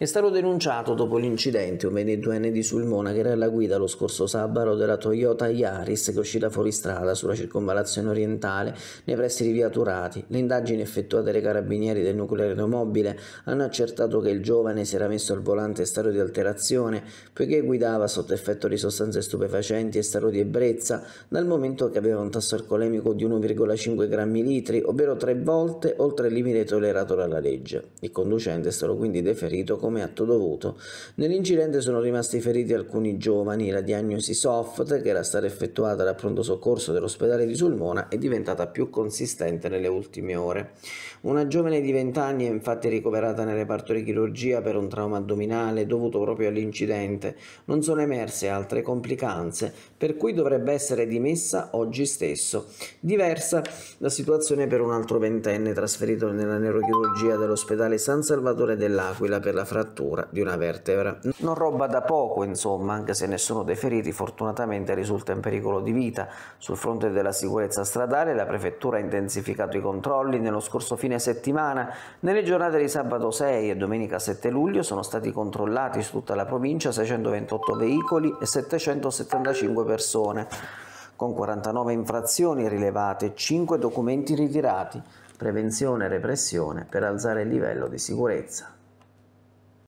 È stato denunciato dopo l'incidente un 22enne di Sulmona che era alla guida lo scorso sabato della Toyota Yaris che è uscita fuori strada sulla circonvallazione orientale nei pressi di via Turati. Le indagini effettuate dai carabinieri del nucleo aeromobile hanno accertato che il giovane si era messo al volante in stato di alterazione poiché guidava sotto effetto di sostanze stupefacenti e stato di ebbrezza dal momento che aveva un tasso alcolemico di 1,5 grammi litri, ovvero tre volte oltre il limite tollerato dalla legge. Il conducente è stato quindi deferito con come atto dovuto. Nell'incidente sono rimasti feriti alcuni giovani. La diagnosi soft, che era stata effettuata dal pronto soccorso dell'ospedale di Sulmona, è diventata più consistente nelle ultime ore. Una giovane di 20 anni è infatti ricoverata nel reparto di chirurgia per un trauma addominale dovuto proprio all'incidente. Non sono emerse altre complicanze, per cui dovrebbe essere dimessa oggi stesso. Diversa la situazione per un altro ventenne trasferito nella neurochirurgia dell'ospedale San Salvatore dell'Aquila per la frattura frattura di una vertebra. Non roba da poco, insomma, anche se nessuno dei feriti fortunatamente risulta in pericolo di vita. Sul fronte della sicurezza stradale la prefettura ha intensificato i controlli nello scorso fine settimana. Nelle giornate di sabato 6 e domenica 7 luglio sono stati controllati su tutta la provincia 628 veicoli e 775 persone con 49 infrazioni rilevate e 5 documenti ritirati, prevenzione e repressione per alzare il livello di sicurezza.